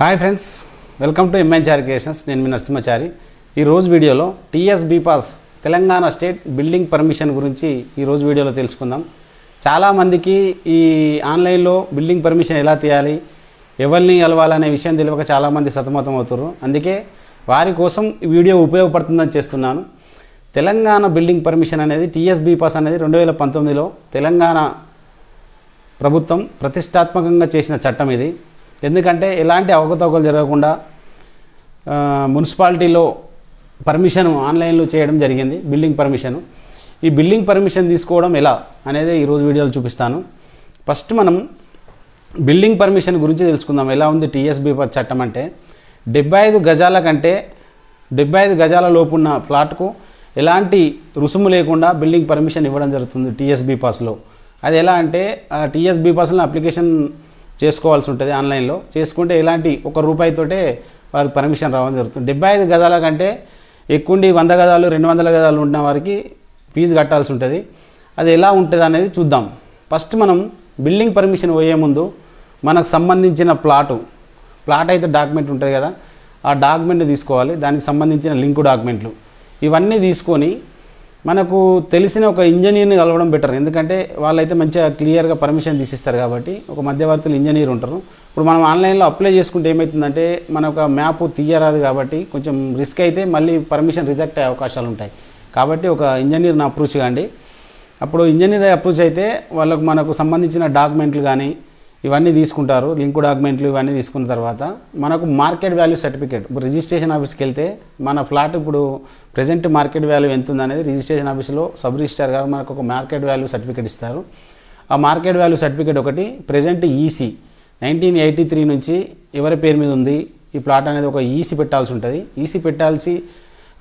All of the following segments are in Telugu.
hi friends welcome to ఎంఎన్చారి creations నేను మీ నరసింహచారి ఈరోజు వీడియోలో TS bPASS Telangana state building permission గురించి ఈరోజు వీడియోలో తెలుసుకుందాం చాలామందికి ఈ ఆన్లైన్లో బిల్డింగ్ పర్మిషన్ ఎలా తీయాలి ఎవరిని కలవాలనే విషయం తెలియక చాలామంది సతమతం అవుతారు అందుకే వారి కోసం వీడియో ఉపయోగపడుతుందని చేస్తున్నాను తెలంగాణ బిల్డింగ్ పర్మిషన్ అనేది టీఎస్ బీపాస్ అనేది రెండు వేల పంతొమ్మిదిలో తెలంగాణ ప్రభుత్వం ప్రతిష్టాత్మకంగా చేసిన చట్టం ఇది ఎందుకంటే ఎలాంటి అవకతవకలు జరగకుండా మున్సిపాలిటీలో పర్మిషన్ ఆన్లైన్లో చేయడం జరిగింది బిల్డింగ్ పర్మిషన్ ఈ బిల్డింగ్ పర్మిషన్ తీసుకోవడం ఎలా అనేది ఈరోజు వీడియోలో చూపిస్తాను ఫస్ట్ మనం బిల్డింగ్ పర్మిషన్ గురించి తెలుసుకుందాం ఎలా ఉంది టీఎస్బి చట్టం అంటే డెబ్బై ఐదు గజాల కంటే డెబ్బై ఐదు గజాల లోపున్న ప్లాట్కు ఎలాంటి రుసుము లేకుండా బిల్డింగ్ పర్మిషన్ ఇవ్వడం జరుగుతుంది టీఎస్బి పాస్లో అది ఎలా అంటే టీఎస్బి పాస్లో అప్లికేషన్ చేసుకోవాల్సి ఉంటుంది ఆన్లైన్లో చేసుకుంటే ఎలాంటి ఒక రూపాయితోటే వారికి పర్మిషన్ రావడం జరుగుతుంది డెబ్బై ఐదు గదాల కంటే ఎక్కువండి వంద గదాలు రెండు వందల గదాలు ఉన్న వారికి ఫీజు కట్టాల్సి ఉంటుంది అది ఎలా ఉంటుంది అనేది చూద్దాం ఫస్ట్ మనం బిల్డింగ్ పర్మిషన్ పోయే ముందు మనకు సంబంధించిన ప్లాటు ప్లాట్ అయితే డాక్యుమెంట్ ఉంటుంది కదా ఆ డాక్యుమెంట్ తీసుకోవాలి దానికి సంబంధించిన లింకు డాక్యుమెంట్లు ఇవన్నీ తీసుకొని మనకు తెలిసిన ఒక ఇంజనీర్ని కలవడం బెటర్ ఎందుకంటే వాళ్ళైతే మంచిగా క్లియర్గా పర్మిషన్ తీసిస్తారు కాబట్టి ఒక మధ్యవర్తులు ఇంజనీర్ ఉంటారు ఇప్పుడు మనం ఆన్లైన్లో అప్లై చేసుకుంటే ఏమవుతుందంటే మన ఒక మ్యాప్ తీయరాదు కాబట్టి కొంచెం రిస్క్ అయితే మళ్ళీ పర్మిషన్ రిజెక్ట్ అయ్యే అవకాశాలు ఉంటాయి కాబట్టి ఒక ఇంజనీర్ని అప్రోచ్ కాండి అప్పుడు ఇంజనీర్ అప్రోచ్ అయితే వాళ్ళకు మనకు సంబంధించిన డాక్యుమెంట్లు కానీ ఇవన్నీ తీసుకుంటారు లింక్ డాక్యుమెంట్లు ఇవన్నీ తీసుకున్న తర్వాత మనకు మార్కెట్ వాల్యూ సర్టిఫికేట్ ఇప్పుడు రిజిస్ట్రేషన్ ఆఫీస్కి వెళ్తే మన ఫ్లాట్ ఇప్పుడు ప్రజెంట్ మార్కెట్ వాల్యూ ఎంత ఉందనేది రిజిస్ట్రేషన్ ఆఫీస్లో సబ్ రిజిస్టర్ గారు మనకు ఒక మార్కెట్ వాల్యూ సర్టిఫికేట్ ఇస్తారు ఆ మార్కెట్ వాల్యూ సర్టిఫికేట్ ఒకటి present EC nineteen eighty three నుంచి ఎవరి పేరు మీద ఉంది ఈ ప్లాట్ అనేది ఒక ఈసీ పెట్టాల్సి ఉంటుంది ఈసీ పెట్టాల్సి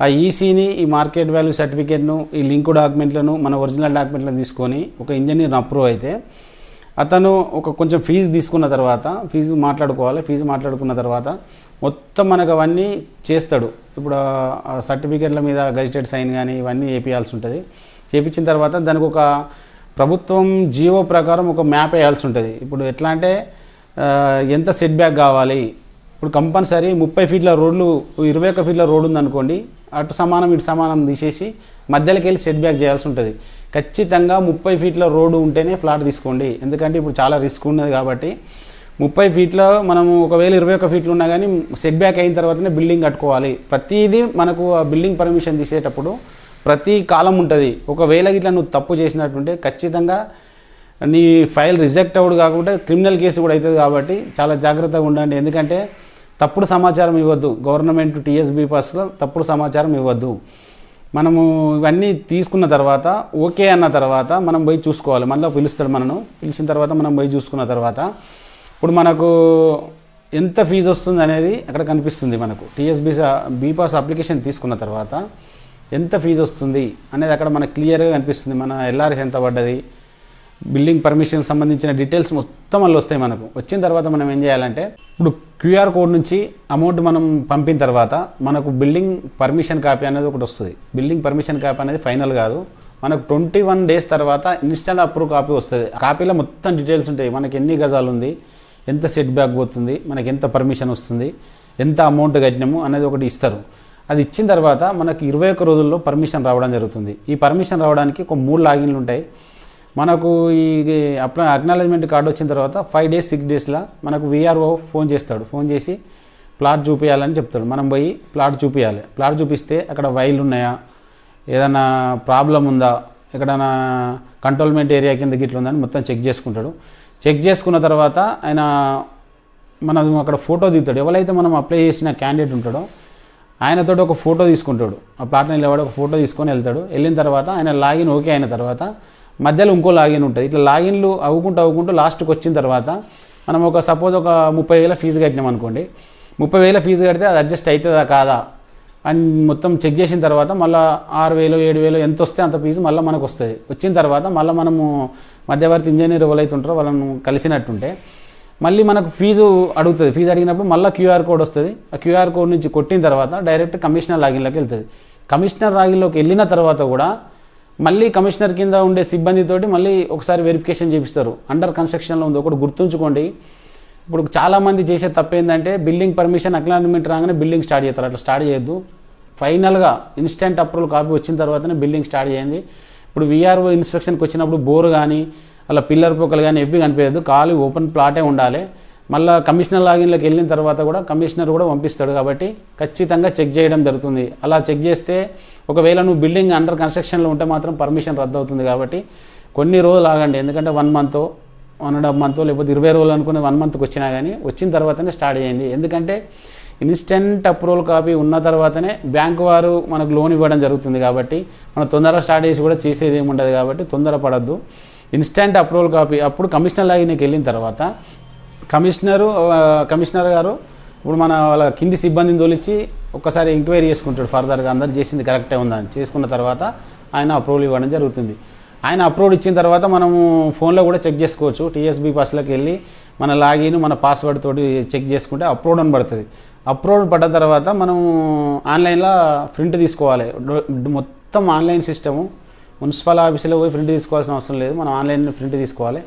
ఆ ఈసీని ఈ మార్కెట్ వాల్యూ సర్టిఫికేట్ను ఈ లింక్ డాక్యుమెంట్లను మన ఒరిజినల్ డాక్యుమెంట్లను తీసుకొని ఒక ఇంజనీర్ అప్రూవ్ అయితే అతను ఒక కొంచెం ఫీజు తీసుకున్న తర్వాత ఫీజు మాట్లాడుకోవాలి ఫీజు మాట్లాడుకున్న తర్వాత మొత్తం మనకు అవన్నీ చేస్తాడు ఇప్పుడు సర్టిఫికెట్ల మీద గజిటెడ్ సైన్ కానీ ఇవన్నీ వేపియాల్సి ఉంటుంది చేపించిన తర్వాత దానికి ఒక ప్రభుత్వం జీవో ప్రకారం ఒక మ్యాప్ వేయాల్సి ఉంటుంది ఇప్పుడు ఎట్లా అంటే ఎంత సెట్ బ్యాక్ కావాలి ఇప్పుడు కంపల్సరీ ముప్పై ఫీట్ల రోడ్లు ఇరవై ఒక్క ఫీట్ల రోడ్ ఉందనుకోండి అటు సమానం ఇటు సమానం తీసేసి మధ్యలోకి వెళ్ళి సెట్ బ్యాక్ చేయాల్సి ఉంటుంది ఖచ్చితంగా ముప్పై ఫీట్ల రోడ్డు ఉంటేనే ఫ్లాట్ తీసుకోండి ఎందుకంటే ఇప్పుడు చాలా రిస్క్ ఉన్నది కాబట్టి ముప్పై ఫీట్లో మనము ఒకవేళ ఇరవై ఒక్క ఫీట్లు ఉన్నా కానీ సెట్ బ్యాక్ అయిన తర్వాతనే బిల్డింగ్ కట్టుకోవాలి ప్రతిదీ మనకు ఆ బిల్డింగ్ పర్మిషన్ తీసేటప్పుడు ప్రతి కాలం ఉంటుంది ఒకవేళ ఇట్లా నువ్వు తప్పు చేసినట్టుంటే ఖచ్చితంగా నీ ఫైల్ రిజెక్ట్ అవ్వడు కాకుండా క్రిమినల్ కేసు కూడా అవుతుంది కాబట్టి చాలా జాగ్రత్తగా ఉండండి ఎందుకంటే తప్పుడు సమాచారం ఇవ్వద్దు గవర్నమెంట్ టీఎస్బీ పాస్లో తప్పుడు సమాచారం ఇవ్వద్దు మనము ఇవన్నీ తీసుకున్న తర్వాత ఓకే అన్న తర్వాత మనం పోయి చూసుకోవాలి మళ్ళీ పిలుస్తాడు మనను పిలిచిన తర్వాత మనం పోయి చూసుకున్న తర్వాత ఇప్పుడు మనకు ఎంత ఫీజు వస్తుంది అనేది అక్కడ కనిపిస్తుంది మనకు టీఎస్బీ బీపాస్ అప్లికేషన్ తీసుకున్న తర్వాత ఎంత ఫీజు వస్తుంది అనేది అక్కడ మనకు క్లియర్గా కనిపిస్తుంది మన ఎల్ఆర్ఎస్ ఎంత పడ్డది బిల్డింగ్ పర్మిషన్ సంబంధించిన డీటెయిల్స్ మొత్తం వాళ్ళు వస్తాయి మనకు వచ్చిన తర్వాత మనం ఏం చేయాలంటే ఇప్పుడు క్యూఆర్ కోడ్ నుంచి అమౌంట్ మనం పంపిన తర్వాత మనకు బిల్డింగ్ పర్మిషన్ కాపీ అనేది ఒకటి వస్తుంది బిల్డింగ్ పర్మిషన్ కాపీ అనేది ఫైనల్ కాదు మనకు ట్వంటీ వన్ డేస్ తర్వాత ఇన్స్టెంట్ అప్రూవ్ కాపీ వస్తుంది కాపీలో మొత్తం డీటెయిల్స్ ఉంటాయి మనకి ఎన్ని గజాలు ఉంది ఎంత సెట్ బ్యాక్ పోతుంది మనకి ఎంత పర్మిషన్ వస్తుంది ఎంత అమౌంట్ కట్టినాము అనేది ఒకటి ఇస్తారు అది ఇచ్చిన తర్వాత మనకి ఇరవై ఒక్క రోజుల్లో పర్మిషన్ రావడం జరుగుతుంది ఈ పర్మిషన్ రావడానికి ఒక మూడు లాగిన్లు ఉంటాయి మనకు ఈ అప్లై అక్నాలజ్మెంట్ కార్డు వచ్చిన తర్వాత ఫైవ్ డేస్ సిక్స్ డేస్లో మనకు విఆర్ఓ ఫోన్ చేస్తాడు ఫోన్ చేసి ప్లాట్ చూపించాలని చెప్తాడు మనం పోయి ప్లాట్ చూపించాలి ప్లాట్ చూపిస్తే అక్కడ వైర్లు ఉన్నాయా ఏదైనా ప్రాబ్లం ఉందా ఎక్కడైనా కంట్రోల్మెంట్ ఏరియా కింద గిట్లు ఉందని మొత్తం చెక్ చేసుకుంటాడు చెక్ చేసుకున్న తర్వాత ఆయన మనం అక్కడ ఫోటో దిగుతాడు ఎవరైతే మనం అప్లై చేసిన క్యాండిడేట్ ఉంటాడో ఆయనతో ఒక ఫోటో తీసుకుంటాడు ఆ ప్లాట్ని వెళ్ళేవాడు ఒక ఫోటో తీసుకొని వెళ్తాడు వెళ్ళిన తర్వాత ఆయన లాగిన్ ఓకే అయిన తర్వాత మధ్యలో ఇంకో లాగిన్ ఉంటుంది ఇట్లా లాగిన్లు అవ్వుకుంటూ అవ్వుకుంటూ లాస్ట్కి వచ్చిన తర్వాత మనం ఒక సపోజ్ ఒక ముప్పై వేల ఫీజు కట్టినాం అనుకోండి ముప్పై వేల ఫీజు కడితే అది అడ్జస్ట్ అవుతుందా కాదా అని మొత్తం చెక్ చేసిన తర్వాత మళ్ళీ ఆరు వేలు ఏడు వేలు ఎంత వస్తే అంత ఫీజు మళ్ళీ మనకు వస్తుంది వచ్చిన తర్వాత మళ్ళీ మనము మధ్యవర్తి ఇంజనీర్ ఎవరైతుంటారో వాళ్ళను కలిసినట్టుంటే మళ్ళీ మనకు ఫీజు అడుగుతుంది ఫీజు అడిగినప్పుడు మళ్ళీ క్యూఆర్ కోడ్ వస్తుంది ఆ క్యూఆర్ కోడ్ నుంచి కొట్టిన తర్వాత డైరెక్ట్ కమిషనర్ లాగిన్లోకి వెళ్తుంది కమిషనర్ లాగిన్లోకి వెళ్ళిన తర్వాత కూడా మళ్ళీ కమిషనర్ కింద ఉండే సిబ్బందితోటి మళ్ళీ ఒకసారి వెరిఫికేషన్ చేపిస్తారు అండర్ కన్స్ట్రక్షన్లో ఉంది ఒకటి గుర్తుంచుకోండి ఇప్పుడు చాలామంది చేసే తప్పు ఏంటంటే బిల్డింగ్ పర్మిషన్ అక్నాలజ్మెంట్ రాగానే బిల్డింగ్ స్టార్ట్ చేస్తారు అట్లా స్టార్ట్ చేయొద్దు ఫైనల్గా ఇన్స్టెంట్ అప్రూవల్ కాపీ వచ్చిన తర్వాతనే బిల్డింగ్ స్టార్ట్ చేయండి ఇప్పుడు విఆర్ఓ ఇన్స్పెక్షన్కి వచ్చినప్పుడు బోర్ కానీ అలా పిల్లర్ పొక్కలు కానీ ఎవ్వి కనిపించదు ఖాళీ ఓపెన్ ప్లాటే ఉండాలి మళ్ళీ కమిషనర్ లాగిన్లోకి వెళ్ళిన తర్వాత కూడా కమిషనర్ కూడా పంపిస్తాడు కాబట్టి ఖచ్చితంగా చెక్ చేయడం జరుగుతుంది అలా చెక్ చేస్తే ఒకవేళ నువ్వు బిల్డింగ్ అండర్ కన్స్ట్రక్షన్లో ఉంటే మాత్రం పర్మిషన్ రద్దు అవుతుంది కాబట్టి కొన్ని రోజులు ఆగండి ఎందుకంటే one month one and half month లేకపోతే ఇరవై రోజులు అనుకునే వన్ మంత్కి వచ్చినా కానీ వచ్చిన తర్వాతనే స్టార్ట్ చేయండి ఎందుకంటే ఇన్స్టెంట్ అప్రూవల్ కాపీ ఉన్న తర్వాతనే బ్యాంకు వారు మనకు లోన్ ఇవ్వడం జరుగుతుంది కాబట్టి మనం తొందరగా స్టార్ట్ చేసి కూడా చేసేది ఏమి కాబట్టి తొందర పడద్దు ఇన్స్టెంట్ అప్రూవల్ కాపీ అప్పుడు కమిషనర్ నీకు వెళ్ళిన తర్వాత కమిషనరు కమిషనర్ గారు ఇప్పుడు మన వాళ్ళ కింది సిబ్బందిని తొలిచి ఒక్కసారి ఎంక్వైరీ చేసుకుంటాడు ఫర్దర్గా అందరు చేసింది కరెక్టే ఉందని చేసుకున్న తర్వాత ఆయన అప్రూవల్ ఇవ్వడం జరుగుతుంది ఆయన అప్రూవల్ ఇచ్చిన తర్వాత మనము ఫోన్లో కూడా చెక్ చేసుకోవచ్చు టీఎస్బీ బస్సులకు వెళ్ళి మన లాగిన్ మన పాస్వర్డ్ తోటి చెక్ చేసుకుంటే అప్రూవ్ అని పడుతుంది అప్రూవ్ పడ్డ తర్వాత మనం ఆన్లైన్లో ప్రింట్ తీసుకోవాలి మొత్తం ఆన్లైన్ సిస్టము మున్సిపల్ ఆఫీసులో పోయి ప్రింట్ తీసుకోవాల్సిన అవసరం లేదు మనం ఆన్లైన్ ప్రింట్ తీసుకోవాలి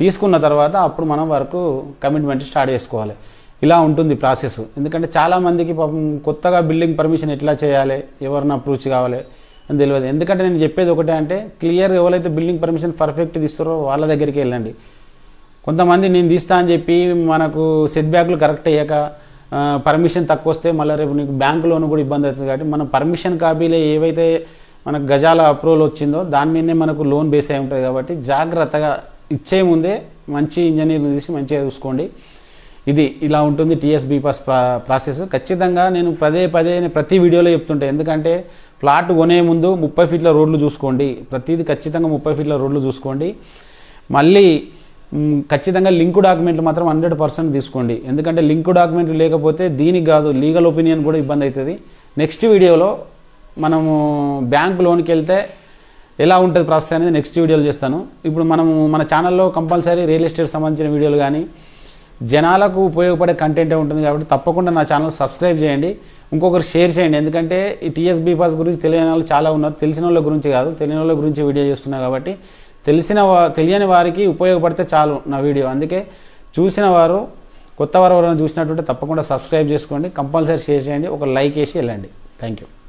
తీసుకున్న తర్వాత అప్పుడు మనం వరకు కమిట్మెంట్ స్టార్ట్ చేసుకోవాలి ఇలా ఉంటుంది ప్రాసెస్ ఎందుకంటే చాలామందికి పాపం కొత్తగా బిల్డింగ్ పర్మిషన్ ఎట్లా చేయాలి ఎవరిని అప్రూవ్ కావాలి అని తెలియదు ఎందుకంటే నేను చెప్పేది ఒకటే అంటే క్లియర్ ఎవరైతే బిల్డింగ్ పర్మిషన్ పర్ఫెక్ట్ తీస్తారో వాళ్ళ దగ్గరికి వెళ్ళండి కొంతమంది నేను తీస్తా అని చెప్పి మనకు సెట్ బ్యాక్లు కరెక్ట్ అయ్యాక పర్మిషన్ తక్కువ వస్తే మళ్ళీ రేపు నీకు బ్యాంకు లోన్ కూడా ఇబ్బంది అవుతుంది కాబట్టి మనం పర్మిషన్ కాపీలో ఏవైతే మనకు గజాల అప్రూవల్ వచ్చిందో దాని మీదనే మనకు లోన్ బేస్ అయి ఉంటుంది కాబట్టి జాగ్రత్తగా ఇచ్చే ముందే మంచి ఇంజనీర్ని తీసి మంచిగా చూసుకోండి ఇది ఇలా ఉంటుంది టీఎస్ బీపాస్ ప్రాసెస్ ఖచ్చితంగా నేను పదే పదే ప్రతి వీడియోలో చెప్తుంటే ఎందుకంటే ఫ్లాట్ కొనే ముందు ముప్పై ఫీట్ల రోడ్లు చూసుకోండి ప్రతిదీ ఖచ్చితంగా ముప్పై ఫీట్ల రోడ్లు చూసుకోండి మళ్ళీ ఖచ్చితంగా లింక్ డాక్యుమెంట్లు మాత్రం హండ్రెడ్ పర్సెంట్ తీసుకోండి ఎందుకంటే లింక్ డాక్యుమెంట్లు లేకపోతే దీనికి కాదు లీగల్ ఒపీనియన్ కూడా ఇబ్బంది అవుతుంది నెక్స్ట్ వీడియోలో మనము బ్యాంక్ లోన్కి వెళ్తే ఎలా ఉంటుంది ప్రాసెస్ అనేది నెక్స్ట్ వీడియోలు చేస్తాను ఇప్పుడు మనము మన ఛానల్లో కంపల్సరీ రియల్ ఎస్టేట్ సంబంధించిన వీడియోలు కానీ జనాలకు ఉపయోగపడే కంటెంటే ఉంటుంది కాబట్టి తప్పకుండా నా ఛానల్ సబ్స్క్రైబ్ చేయండి ఇంకొకరు షేర్ చేయండి ఎందుకంటే ఈ టీఎస్ బీపాస్ గురించి తెలియని వాళ్ళు చాలా ఉన్నారు తెలిసిన వాళ్ళ గురించి కాదు తెలియని వాళ్ళ గురించి వీడియో చేస్తున్నా కాబట్టి తెలిసిన తెలియని వారికి ఉపయోగపడితే చాలు నా వీడియో అందుకే చూసిన వారు కొత్త వారు ఎవరైనా చూసినట్టుంటే తప్పకుండా సబ్స్క్రైబ్ చేసుకోండి కంపల్సరీ షేర్ చేయండి ఒక లైక్ వేసి వెళ్ళండి థ్యాంక్ యూ